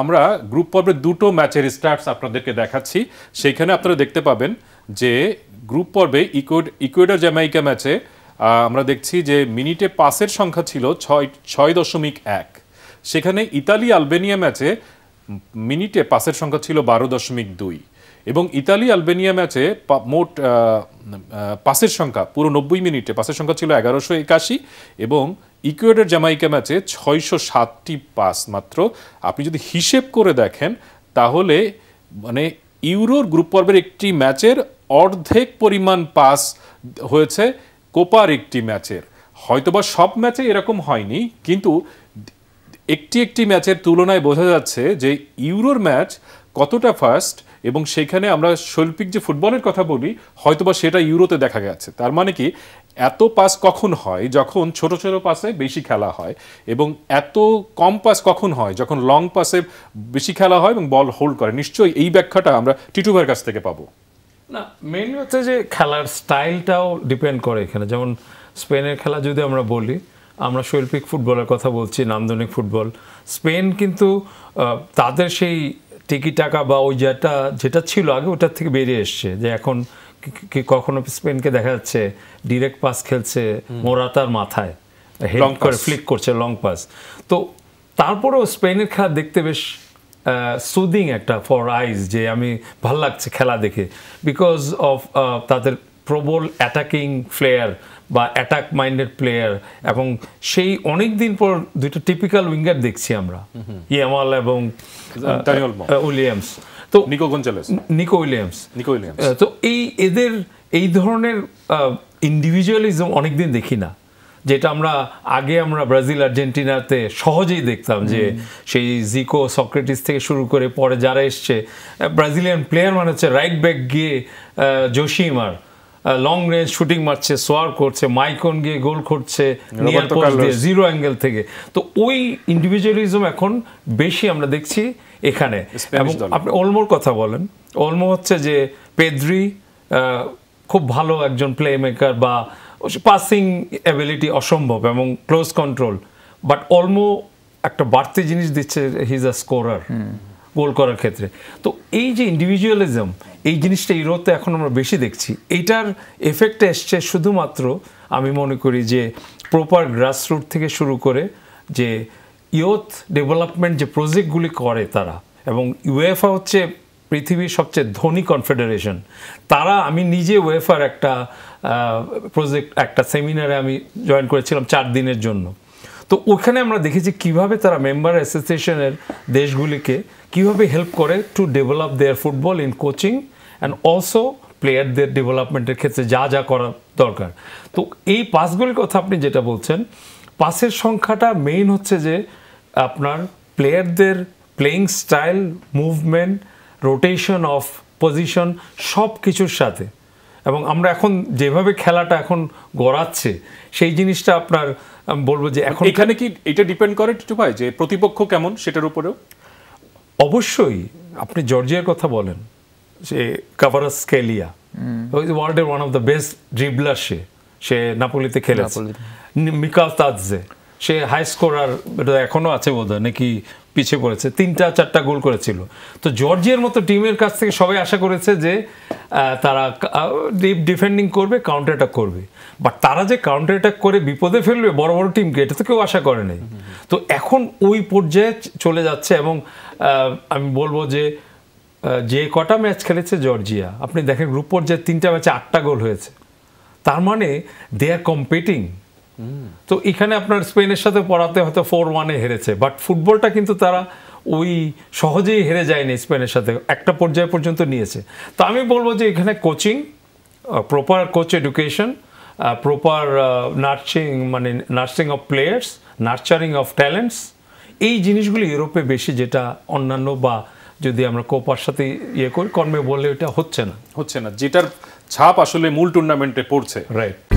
আমরা গ্রুপ পর্বের দুটো ম্যাচের স্ট্যাটস আপনাদেরকে দেখাচ্ছি সেখানে আপনারা দেখতে পাবেন যে গ্রুপ পর্বে ইকুয়েড ইকুয়েডার জ্যামাইকা ম্যাচে আমরা দেখছি যে মিনিটে পাসের সংখ্যা ছিল ছয় ছয় দশমিক এক সেখানে ইতালি আলবেনিয়া ম্যাচে মিনিটে পাসের সংখ্যা ছিল বারো দশমিক দুই এবং ইতালি আলবেনিয়া ম্যাচে মোট পাসের সংখ্যা পুরো নব্বই মিনিটে পাসের সংখ্যা ছিল এগারোশো একাশি এবং ইকুয়েডর জামাইকা ম্যাচে ছয়শো সাতটি পাস মাত্র আপনি যদি হিসেব করে দেখেন তাহলে মানে ইউরোর গ্রুপ পর্বের একটি ম্যাচের অর্ধেক পরিমাণ পাস হয়েছে কোপার একটি ম্যাচের হয়তোবা সব ম্যাচে এরকম হয়নি কিন্তু একটি একটি ম্যাচের তুলনায় বোঝা যাচ্ছে যে ইউরোর ম্যাচ কতটা ফার্স্ট এবং সেখানে আমরা শৈল্পিক যে ফুটবলের কথা বলি হয়তোবা সেটা ইউরোতে দেখা গেছে তার মানে কি এত পাস কখন হয় যখন ছোট ছোট পাসে বেশি খেলা হয় এবং এত কম পাস কখন হয় যখন লং পাসে বেশি খেলা হয় এবং বল হোল্ড করে নিশ্চয়ই এই ব্যাখ্যাটা আমরা টিটুভাইয়ের কাছ থেকে পাবো না মেন হচ্ছে যে খেলার স্টাইলটাও ডিপেন্ড করে এখানে যেমন স্পেনের খেলা যদি আমরা বলি আমরা শৈল্পিক ফুটবলের কথা বলছি নান্দনিক ফুটবল স্পেন কিন্তু তাদের সেই টিকি টাকা বা ওই যেটা যেটা ছিল আগে ওটার থেকে বেরিয়ে এসছে যে এখন কি কখনো স্পেনকে দেখা যাচ্ছে ডিরেক্ট পাস খেলছে মোরাতার মাথায় লং করে ফ্লিক করছে লং পাস তো তারপরেও স্পেনের খেলা দেখতে বেশ সুদিং একটা ফর আইজ যে আমি ভাল লাগছে খেলা দেখে বিকজ অফ তাদের প্রবল অ্যাটাকিং প্লেয়ার বা অ্যাটাক মাইন্ডেড প্লেয়ার এবং সেই অনেক দিন পর দুইটা টিপিক্যাল উইঙ্গার দেখছি আমরা ইয়ামাল এবং উইলিয়ামস তো Nico Gonzalez Nico Williams Nico Williams তো এই এদের এই ধরনের ইন্ডিভিজুয়ালিজম অনেকদিন দেখি না যেটা আমরা আগে আমরা ব্রাজিল আর্জেন্টিনাতে সহজেই দেখতাম যে সেই জিকো সক্রেটিস থেকে শুরু করে পরে যারা এসছে ব্রাজিলিয়ান প্লেয়ার মানে হচ্ছে রাইট ব্যাক গিয়ে জোশিমার লং রেঞ্জ শুটিং মারছে সোয়ার করছে মাইকন গিয়ে গোল করছে নিয়ার পোস্ট দিয়ে জিরো অ্যাঙ্গেল থেকে তো ওই ইন্ডিভিজুয়ালিজম এখন বেশি আমরা দেখছি এখানে এবং আপনি অলমোর কথা বলেন অলমো হচ্ছে যে পেদ্রি খুব ভালো একজন প্লে মেকার বা পাসিং অ্যাবিলিটি অসম্ভব এবং ক্লোজ কন্ট্রোল বাট অলমো একটা বাড়তি জিনিস দিচ্ছে হিজ আ স্কোরার গোল করার ক্ষেত্রে তো এই যে ইন্ডিভিজুয়ালিজম এই জিনিসটা ইউরোপে এখন আমরা বেশি দেখছি এইটার এফেক্ট এসছে শুধুমাত্র আমি মনে করি যে প্রপার গ্রাসরুট থেকে শুরু করে যে ইয়থ ডেভেলপমেন্ট যে প্রজেক্টগুলি করে তারা এবং ইউএফা হচ্ছে পৃথিবীর সবচেয়ে ধনী কনফেডারেশন তারা আমি নিজে ওয়েফার একটা প্রজেক্ট একটা সেমিনারে আমি জয়েন করেছিলাম চার দিনের জন্য তো ওখানে আমরা দেখেছি কিভাবে তারা মেম্বার অ্যাসোসিয়েশনের দেশগুলিকে কিভাবে হেল্প করে to develop their football in coaching and also প্লেয়ারদের ডেভেলপমেন্টের ক্ষেত্রে যা যা করা দরকার তো এই পাসগুলির কথা আপনি যেটা বলছেন পাসের সংখ্যাটা মেইন হচ্ছে যে আপনার প্লেয়ারদের playing style movement rotation of position সব কিছুর সাথে এবং আমরা এখন যেভাবে খেলাটা এখন গড়াচ্ছে সেই জিনিসটা আপনার বলবো যে এখন এখানে কি এটা ডিপেন্ড করে টিটু ভাই যে প্রতিপক্ষ কেমন সেটার উপরেও অবশ্যই আপনি জর্জিয়ার কথা বলেন সে কাভারাস স্কেলিয়া ওয়ার্ল্ডের one of the best dribbler সে সে নাপোলিতে খেলেছে মিকাল তাজে সে হাই স্কোরার এটা এখনও আছে বোধহয় নাকি পিছিয়ে পড়েছে তিনটা চারটা গোল করেছিল তো জর্জিয়ার মতো টিমের কাছ থেকে সবাই আশা করেছে যে তারা ডিপ ডিফেন্ডিং করবে কাউন্টার অ্যাটাক করবে বাট তারা যে কাউন্টার অ্যাটাক করে বিপদে ফেলবে বড় বড় টিমকে এটা তো কেউ আশা করে তো এখন ওই পর্যায়ে চলে যাচ্ছে এবং আমি বলবো যে যে কটা ম্যাচ খেলেছে জর্জিয়া আপনি দেখেন গ্রুপ পর্যায়ে তিনটা ম্যাচে আটটা গোল হয়েছে তার মানে দে আর কম্পিটিং তো এখানে আপনার স্পেনের সাথে পড়াতে হয়তো ফোর ওয়ানে হেরেছে বাট ফুটবলটা কিন্তু তারা ওই সহজেই হেরে যায়নি স্পেনের সাথে একটা পর্যায় পর্যন্ত নিয়েছে তো আমি বলবো যে এখানে coaching proper coach education proper nursing মানে nursing of players nurturing of talents এই জিনিসগুলি ইউরোপে বেশি যেটা অন্যান্য বা যদি আমরা কোপার সাথে ইয়ে করি কর্মে বললে এটা হচ্ছে না হচ্ছে না যেটার ছাপ আসলে মূল টুর্নামেন্টে পড়ছে রাইট